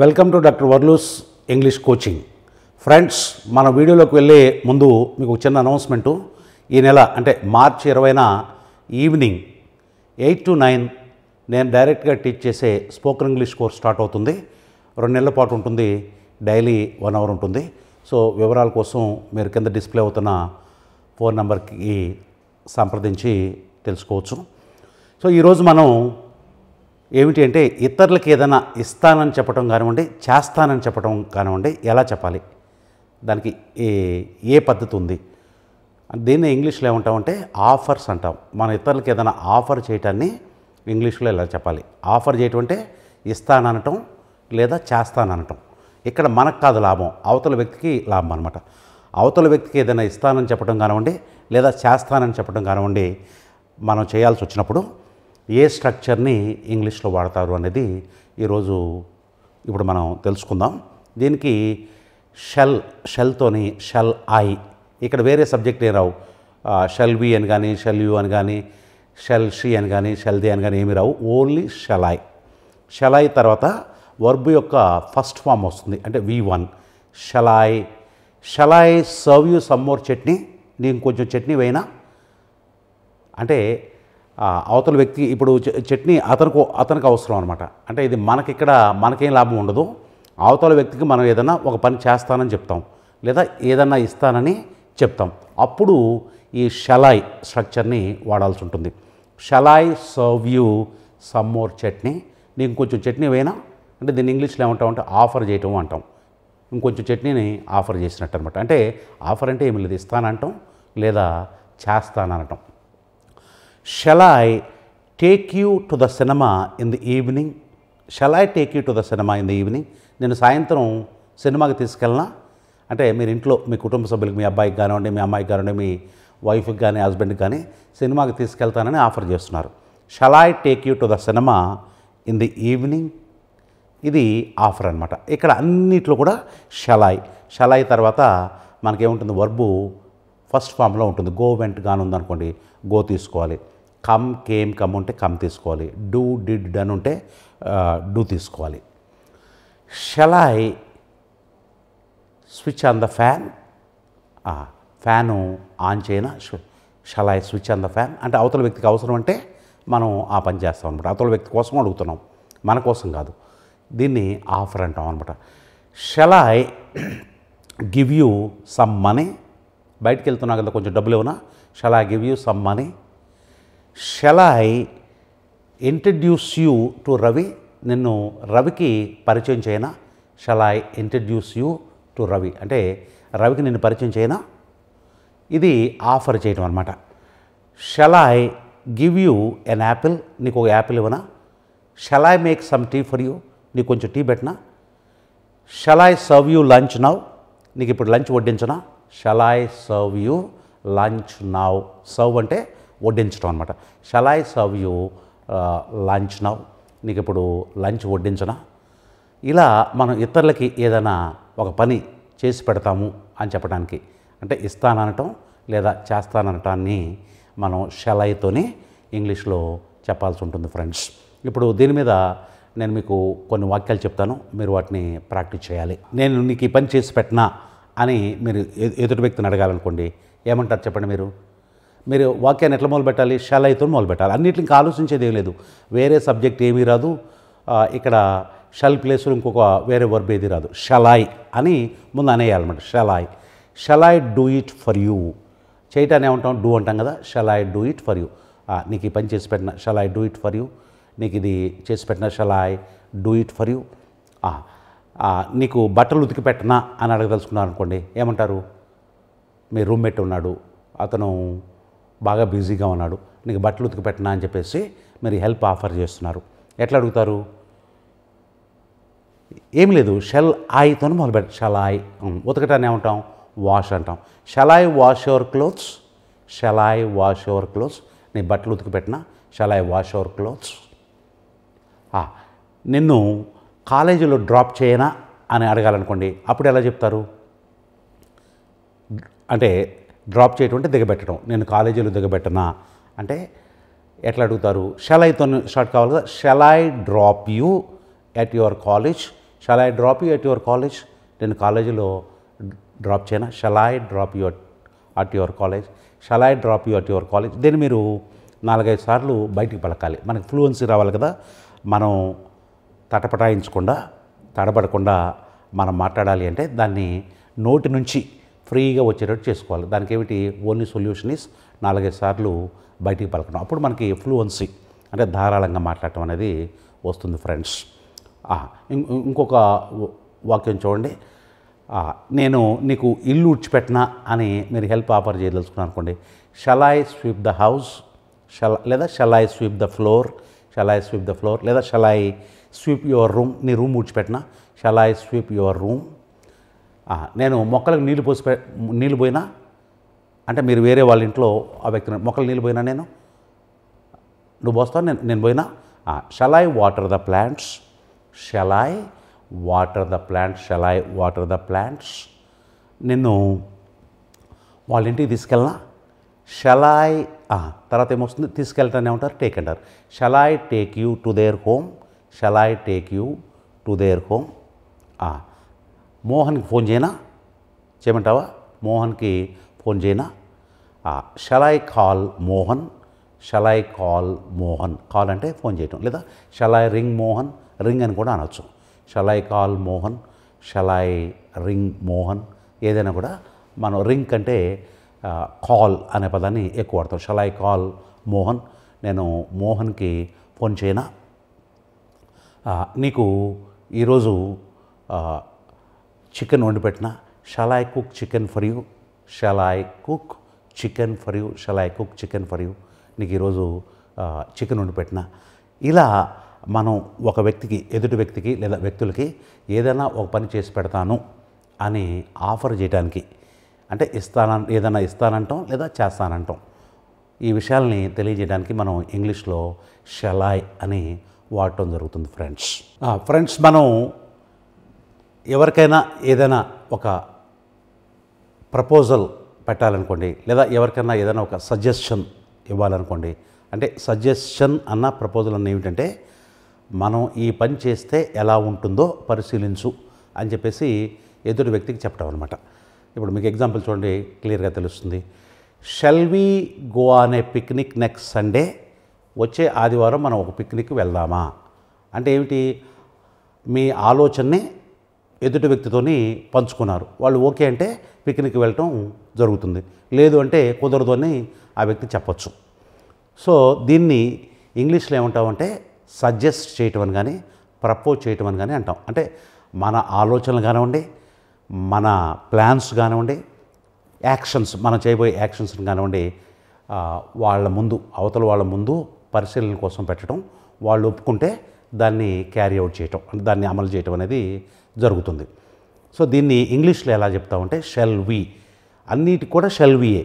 welcome to doctor వర్లూస్ English coaching friends మన వీడియోలోకి వెళ్ళే ముందు మీకు ఒక చిన్న అనౌన్స్మెంటు ఈ నెల అంటే మార్చ్ ఇరవైన ఈవినింగ్ ఎయిట్ టు నైన్ నేను డైరెక్ట్గా టీచ్ చేసే స్పోకన్ ఇంగ్లీష్ కోర్స్ స్టార్ట్ అవుతుంది రెండు నెలల పాటు ఉంటుంది డైలీ వన్ అవర్ ఉంటుంది సో వివరాల కోసం మీరు కింద డిస్ప్లే అవుతున్న ఫోన్ నెంబర్కి సంప్రదించి తెలుసుకోవచ్చు సో ఈరోజు మనం ఏమిటి అంటే ఇతరులకి ఏదైనా ఇస్తానని చెప్పడం కానివ్వండి చేస్తానని చెప్పడం కానివ్వండి ఎలా చెప్పాలి దానికి ఏ ఏ పద్ధతి ఉంది దీన్ని ఇంగ్లీష్లో ఏమంటామంటే ఆఫర్స్ అంటాం మన ఇతరులకి ఏదైనా ఆఫర్ చేయటాన్ని ఇంగ్లీష్లో ఎలా చెప్పాలి ఆఫర్ చేయటం అంటే ఇస్తాననటం లేదా చేస్తాననటం ఇక్కడ మనకు కాదు లాభం అవతల వ్యక్తికి లాభం అనమాట అవతల వ్యక్తికి ఏదైనా ఇస్తానని చెప్పడం కానివ్వండి లేదా చేస్తానని చెప్పడం కానివ్వండి మనం చేయాల్సి వచ్చినప్పుడు ఏ స్ట్రక్చర్ని ఇంగ్లీష్లో వాడతారు అనేది ఈరోజు ఇప్పుడు మనం తెలుసుకుందాం దీనికి షెల్ షెల్తోని షెల్ ఐ ఇక్కడ వేరే subject A Rao shall we అని కానీ షెల్ యు అని కానీ షెల్ షీ అని కానీ షెల్ దే అని కానీ ఏమి రావు ఓన్లీ షెలాయ్ షెలాయ్ తర్వాత వర్బు యొక్క ఫస్ట్ ఫామ్ వస్తుంది అంటే V one shall I shall I serve you some more chutney నేను కొంచెం చట్నీ వేయినా అంటే అవతల వ్యక్తి ఇప్పుడు చట్నీ అతనికి అతనికి అవసరం అనమాట అంటే ఇది మనకిక్కడ మనకేం లాభం ఉండదు అవతల వ్యక్తికి మనం ఏదైనా ఒక పని చేస్తానని చెప్తాం లేదా ఏదన్నా ఇస్తానని చెప్తాం అప్పుడు ఈ షలాయ్ స్ట్రక్చర్ని వాడాల్సి ఉంటుంది shall I serve you some more chutney నీకు కొంచెం చట్నీ వేయినా అంటే దీన్ని ఇంగ్లీష్లో ఏమంటాం అంటే ఆఫర్ చేయటం అంటాం ఇంకొంచెం చట్నీని ఆఫర్ చేసినట్టు అనమాట అంటే ఆఫర్ అంటే ఏమి లేదు ఇస్తానంటాం లేదా చేస్తాననటం shall I take you to the cinema in the evening shall I take you to the cinema in the evening నేను సాయంత్రం సినిమాకి తీసుకెళ్ళినా అంటే మీరు ఇంట్లో మీ కుటుంబ సభ్యులకి మీ అబ్బాయికి కానివ్వండి మీ అమ్మాయికి కానివ్వండి మీ వైఫ్కి కానీ హస్బెండ్కి కానీ సినిమాకి తీసుకెళ్తానని ఆఫర్ చేస్తున్నారు shall I take you to the cinema in the evening ఇది ఆఫర్ అనమాట ఇక్కడ అన్నిట్లో కూడా షలాయ్ షలాయ్ తర్వాత మనకేముంటుంది వర్బు ఫస్ట్ ఫామ్లో ఉంటుంది గో వెంట్ గానుందనుకోండి గో తీసుకోవాలి కమ్ కేమ్ కమ్ ఉంటే కమ్ తీసుకోవాలి డూ డిడ్ డన్ ఉంటే డూ తీసుకోవాలి shall I switch on the fan fan on చేయన shall I switch on the fan అంటే అవతల వ్యక్తికి అవసరం అంటే మనం ఆ పని చేస్తాం అనమాట అవతల వ్యక్తి కోసం అడుగుతున్నాం మన కోసం కాదు దీన్ని ఆఫర్ అంటాం అనమాట shall I give you some money బయటికి వెళ్తున్నా కదా కొంచెం డబ్బులు ఇవ్వనా shall I give you some money shall I introduce you to Ravi నిన్ను రవికి పరిచయం చేయనా shall I introduce you to Ravi అంటే రవికి నిన్ను పరిచయం చేయనా ఇది ఆఫర్ చేయటం అనమాట shall I give you an apple నీకు ఒక యాపిల్ ఇవ్వనా shall I make some tea for you నీకు కొంచెం టీ పెట్టినా shall I serve you lunch now నీకు ఇప్పుడు లంచ్ వడ్డించనా shall I serve you lunch now serve అంటే వడ్డించడం అనమాట shall I serve you lunch now నీకు ఇప్పుడు లంచ్ వడ్డించనా ఇలా మనం ఇతరులకి ఏదైనా ఒక పని చేసి పెడతాము అని చెప్పడానికి అంటే ఇస్తాననటం లేదా చేస్తాననటాన్ని మనం షలైతోనే ఇంగ్లీష్లో చెప్పాల్సి ఉంటుంది ఫ్రెండ్స్ ఇప్పుడు దీని మీద నేను మీకు కొన్ని వాక్యాలు చెప్తాను మీరు వాటిని ప్రాక్టీస్ చేయాలి నేను నీకు ఈ పని చేసి పెట్టినా అని మీరు ఎదుటి వ్యక్తిని అడగాలనుకోండి ఏమంటారు చెప్పండి మీరు మీరు వాక్యాన్ని ఎట్లా మొదలుపెట్టాలి షలైతో మొదలుపెట్టాలి ఇంకా ఆలోచించేది లేదు వేరే సబ్జెక్ట్ ఏమీ రాదు ఇక్కడ షల్ ప్లేస్లో ఇంకొక వేరే వర్బ్ ఏది రాదు షలాయ్ అని ముందు అనేయాలన్నమాట shall I shall I do it for you చేయటాన్ని ఏమంటాం డూ అంటాం కదా shall I do it for you నీకు ఈ పని చేసి పెట్టిన shall I do it for you నీకు ఇది చేసి పెట్టిన shall I do it for you నీకు బట్టలు ఉతికి పెట్టనా అని అడగదలుచుకున్నారు అనుకోండి ఏమంటారు మీ రూమ్మేట్ ఉన్నాడు అతను బాగా బిజీగా ఉన్నాడు నీకు బట్టలు ఉతికి పెట్టినా అని చెప్పేసి మీరు హెల్ప్ ఆఫర్ చేస్తున్నారు ఎట్లా అడుగుతారు ఏం లేదు షెల్ ఐతో మొదలుపెట్ట షలాయ్ ఉతకటాన్ని ఏమంటాం వాష్ అంటాం I wash your clothes I wash your clothes నీ బట్టలు ఉతికి పెట్టినా ఐ వాష్ యువర్ క్లోత్స్ నిన్ను కాలేజీలో డ్రాప్ చేయనా అని అడగాలనుకోండి అప్పుడు ఎలా చెప్తారు అంటే డ్రాప్ చేయటం అంటే దిగబెట్టడం నేను కాలేజీలో దిగబెట్టనా అంటే ఎట్లా అడుగుతారు షెలైతో షార్ట్ కావాలి కదా shall I drop you at your college shall I drop you at your college నేను కాలేజీలో డ్రాప్ చేయనా shall I drop you at your college shall I drop you at your college దీన్ని మీరు నాలుగైదు సార్లు బయటికి పలకాలి మనకి ఫ్లూయెన్సీ రావాలి కదా మనం తటపటాయించకుండా తడబడకుండా మనం మాట్లాడాలి అంటే దాన్ని నోటి నుంచి ఫ్రీగా వచ్చేటట్టు చేసుకోవాలి దానికి ఏమిటి ఓన్లీ సొల్యూషన్ ఇస్ నాలుగైదు సార్లు బయటికి పలకడం అప్పుడు మనకి ఫ్లూయెన్సీ అంటే ధారాళంగా మాట్లాడటం అనేది వస్తుంది ఫ్రెండ్స్ ఇంకొక వాక్యం చూడండి నేను నీకు ఇల్లు ఉడిచిపెట్టినా అని మీరు హెల్ప్ ఆఫర్ చేయదలుచుకున్నాను అనుకోండి shall I sweep the house shall లేదా shall I sweep the floor shall I sweep the floor లేదా షలాయ్ స్వీప్ యువర్ రూమ్ నీ రూమ్ ఉడిచిపెట్టినా షలాయ్ స్వీప్ యువర్ రూమ్ నేను మొక్కలకు నీళ్ళు పోసి నీళ్ళు పోయినా అంటే మీరు వేరే వాళ్ళ ఇంట్లో ఆ వ్యక్తి మొక్కలు నీళ్ళు పోయినా నేను నువ్వు పోస్తావు నేను నేను పోయినా shall I water the plants shall I water the plants shall I water the plants నిన్ను వాళ్ళ ఇంటికి తీసుకెళ్ళనా షలాయ్ తర్వాత ఏమొస్తుంది తీసుకెళ్ళటాన్ని ఉంటారు టేక్ అంటారు shall I take you to their home shall I take you to their home మోహన్కి ఫోన్ చేయనా చేయమంటావా మోహన్కి ఫోన్ చేయనా shall I call Mohan shall I call Mohan call అంటే ఫోన్ చేయటం లేదా షలాయ్ రింగ్ మోహన్ రింగ్ అని కూడా అనొచ్చు shall I call Mohan shall I ring Mohan ఏదైనా కూడా మనం రింగ్ కంటే కాల్ అనే పదాన్ని ఎక్కువ వాడతాం షలాయ్ కాల్ మోహన్ నేను మోహన్కి ఫోన్ చేయనా నీకు ఈరోజు చికెన్ వండి shall I cook chicken for you shall I cook chicken for you shall I cook chicken for you నీకు ఈరోజు చికెన్ వండి పెట్టిన ఇలా మనం ఒక వ్యక్తికి ఎదుటి వ్యక్తికి లేదా వ్యక్తులకి ఏదైనా ఒక పని చేసి పెడతాను అని ఆఫర్ చేయడానికి అంటే ఇస్తాన ఏదైనా ఇస్తానంటాం లేదా చేస్తానంటాం ఈ విషయాల్ని తెలియజేయడానికి మనం ఇంగ్లీష్లో షలాయ్ అని వాడటం జరుగుతుంది ఫ్రెండ్స్ ఫ్రెండ్స్ మనం ఎవరికైనా ఏదైనా ఒక ప్రపోజల్ పెట్టాలనుకోండి లేదా ఎవరికైనా ఏదైనా ఒక సజెషన్ ఇవ్వాలనుకోండి అంటే సజెషన్ అన్న ప్రపోజల్ అన్న ఏమిటంటే మనం ఈ పని చేస్తే ఎలా ఉంటుందో పరిశీలించు అని చెప్పేసి ఎదుటి వ్యక్తికి చెప్పడం అనమాట ఇప్పుడు మీకు ఎగ్జాంపుల్ చూడండి క్లియర్గా తెలుస్తుంది షెల్వి గోవా అనే పిక్నిక్ నెక్స్ట్ సండే వచ్చే ఆదివారం మనం ఒక పిక్నిక్ వెళ్దామా అంటే ఏమిటి మీ ఆలోచనే ఎదుటి వ్యక్తితోని పంచుకున్నారు వాళ్ళు ఓకే అంటే పిక్నిక్ వెళ్ళటం జరుగుతుంది లేదు అంటే కుదరదు అని ఆ వ్యక్తి చెప్పచ్చు సో దీన్ని ఇంగ్లీష్లో ఏమంటామంటే సజెస్ట్ చేయటం అని కానీ ప్రపోజ్ చేయటం అని కానీ అంటాం అంటే మన ఆలోచనలు కానివ్వండి మన ప్లాన్స్ కానివ్వండి యాక్షన్స్ మనం చేయబోయే యాక్షన్స్ కానివ్వండి వాళ్ళ ముందు అవతల వాళ్ళ ముందు పరిశీలన కోసం పెట్టడం వాళ్ళు ఒప్పుకుంటే దాన్ని క్యారీ అవుట్ చేయటం అంటే దాన్ని అమలు చేయటం అనేది జరుగుతుంది సో దీన్ని ఇంగ్లీష్లో ఎలా చెప్తామంటే షెల్ వి అన్నిటి కూడా షెల్ వియే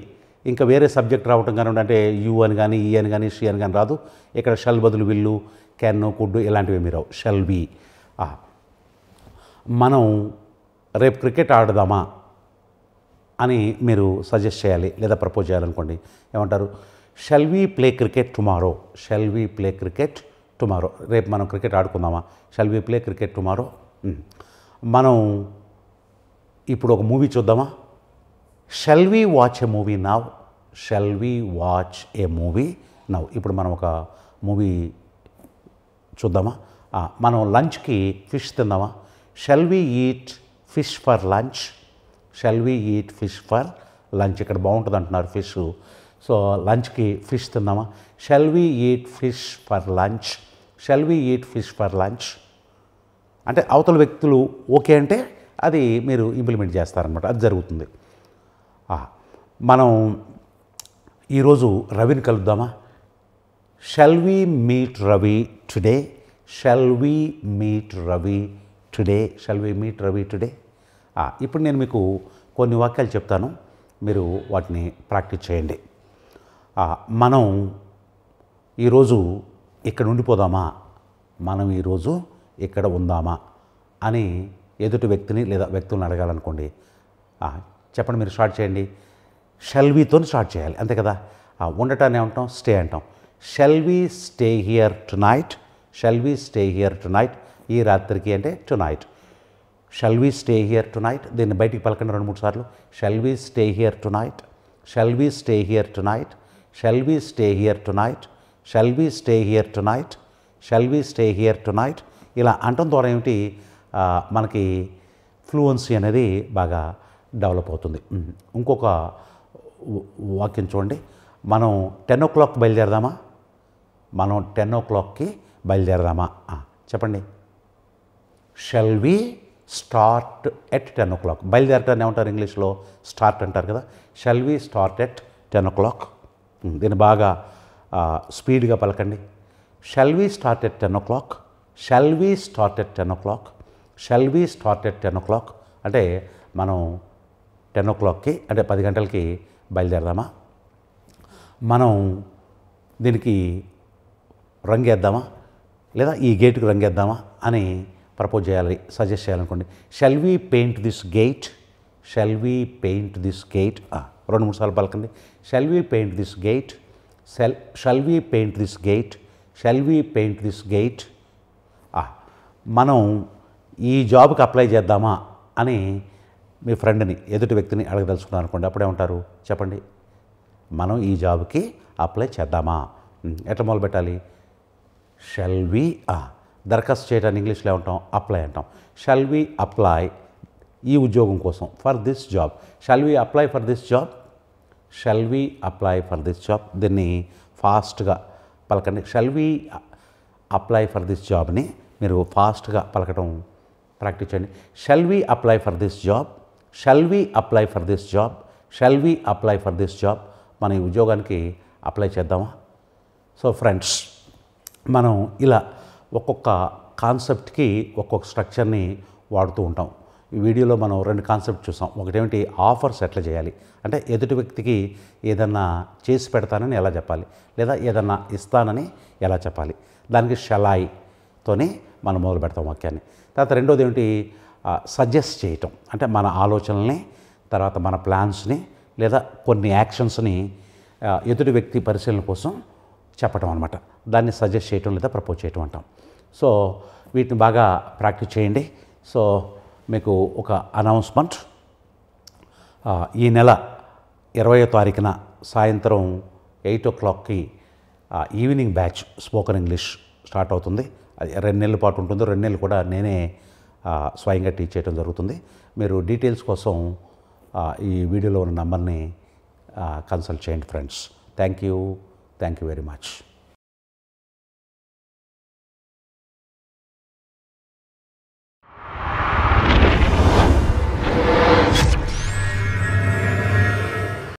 ఇంకా వేరే సబ్జెక్ట్ రావటం కానీ అంటే యూ అని కానీ ఈ అని కానీ షీ అని కానీ రాదు ఇక్కడ షెల్ బదులు విల్లు క్యాన్ కుడ్డు ఇలాంటివి ఏమి రావు షెల్ వి మనం రేపు క్రికెట్ ఆడదామా అని మీరు సజెస్ట్ చేయాలి లేదా ప్రపోజ్ చేయాలనుకోండి ఏమంటారు shall we play cricket tomorrow shall we play cricket tomorrow రేపు మనం క్రికెట్ ఆడుకుందామా shall we play cricket tomorrow మనం ఇప్పుడు ఒక మూవీ చూద్దామా shall we watch a movie now shall we watch a movie now ఇప్పుడు మనం ఒక మూవీ చూద్దామా మనం లంచ్కి ఫిష్ తిందామా shall we eat fish for lunch shall we eat fish for lunch ఇక్కడ బాగుంటుంది అంటున్నారు ఫిష్ సో లంచ్కి ఫిష్ తిందామా shall we eat fish for lunch shall we eat fish for lunch అంటే అవతల వ్యక్తులు ఓకే అంటే అది మీరు ఇంప్లిమెంట్ చేస్తారనమాట అది జరుగుతుంది మనం ఈరోజు రవిని కలుద్దామా shall we meet Ravi today shall we meet Ravi today shall we meet Ravi today ఇప్పుడు నేను మీకు కొన్ని వాక్యాలు చెప్తాను మీరు వాటిని ప్రాక్టీస్ చేయండి మనం ఈరోజు ఇక్కడ ఉండిపోదామా మనం ఈరోజు ఇక్కడ ఉందామా అని ఎదుటి వ్యక్తిని లేదా వ్యక్తులను అడగాలనుకోండి చెప్పండి మీరు స్టార్ట్ చేయండి షెల్వీతో స్టార్ట్ చేయాలి అంతే కదా ఉండటాన్ని ఏమంటాం స్టే అంటాం shall we stay here tonight shall we stay here tonight ఈ రాత్రికి అంటే tonight shall we stay here tonight దీన్ని బయటికి పలకండి రెండు మూడు సార్లు shall we stay here tonight shall we stay here tonight shall we stay here tonight shall we stay here tonight shall we stay here tonight ఇలా అంటం ద్వారా ఏమిటి మనకి ఫ్లూయన్సీ అనేది బాగా develop అవుతుంది ఇంకొక వాక్యం చూడండి మనం టెన్ ఓ క్లాక్ బయలుదేరదామా మనం టెన్ ఓ క్లాక్కి బయలుదేరదామా చెప్పండి shall we start at ten o'clock బయలుదేరటాన్ని ఏమంటారు ఇంగ్లీష్లో స్టార్ట్ అంటారు కదా shall we start at ten o'clock దీన్ని బాగా స్పీడ్గా పలకండి shall we start at ten o'clock shall we start at ten o'clock shall we start at ten o'clock అంటే మనం టెన్ ఓ క్లాక్కి అంటే పది గంటలకి బయలుదేరదామా మనం దీనికి రంగేద్దామా లేదా ఈ గేట్కి రంగేద్దామా అని ప్రపోజ్ చేయాలి సజెస్ట్ చేయాలనుకోండి shall we paint this gate shall we paint this gate రెండు మూడు సార్లు పలకండి shall we paint this gate shall shall we paint this gate shall we paint this gate మనం ఈ జాబ్కి అప్లై చేద్దామా అని మీ ఫ్రెండ్ని ఎదుటి వ్యక్తిని అడగదలుచుకున్నాను అనుకోండి అప్పుడేమంటారు చెప్పండి మనం ఈ జాబ్కి అప్లై చేద్దామా ఎట్లా మొదలు పెట్టాలి షెల్ వి దరఖాస్తు చేయడానికి ఇంగ్లీష్లో ఉంటాం అప్లై అంటాం షెల్ వి అప్లై ఈ ఉద్యోగం కోసం for this job shall we apply for this job shall we apply for this job దీన్ని ఫాస్ట్గా పలకండి shall we apply for this జాబ్ని మీరు ఫాస్ట్గా పలకటం ప్రాక్టీస్ చేయండి shall we apply for this job shall we apply for this job shall we apply for this job మన ఈ ఉద్యోగానికి అప్లై చేద్దామా సో ఫ్రెండ్స్ మనం ఇలా ఒక్కొక్క కాన్సెప్ట్కి ఒక్కొక్క స్ట్రక్చర్ని వాడుతూ ఉంటాం ఈ వీడియోలో మనం రెండు కాన్సెప్ట్ చూసాం ఒకటేమిటి ఆఫర్స్ ఎట్లా చేయాలి అంటే ఎదుటి వ్యక్తికి ఏదన్నా చేసి పెడతానని ఎలా చెప్పాలి లేదా ఏదన్నా ఇస్తానని ఎలా చెప్పాలి దానికి షలాయితోనే మనం మొదలు పెడతాం వాక్యాన్ని తర్వాత రెండోది ఏమిటి సజెస్ట్ చేయటం అంటే మన ఆలోచనల్ని తర్వాత మన ప్లాన్స్ని లేదా కొన్ని యాక్షన్స్ని ఎదుటి వ్యక్తి పరిశీలన కోసం చెప్పటం అనమాట దాన్ని సజెస్ట్ చేయటం లేదా ప్రపోజ్ చేయటం అంటాం సో వీటిని బాగా ప్రాక్టీస్ చేయండి సో మీకు ఒక అనౌన్స్మెంట్ ఈ నెల ఇరవయో తారీఖున సాయంత్రం ఎయిట్ ఓ క్లాక్కి evening batch spoken English start అవుతుంది అది రెండు నెలల పాటు ఉంటుంది రెండు నెలలు కూడా నేనే స్వయంగా టీచ్ చేయడం జరుగుతుంది మీరు డీటెయిల్స్ కోసం ఈ వీడియోలో ఉన్న నంబర్ని కన్సల్ట్ చేయండి friends thank you thank you very much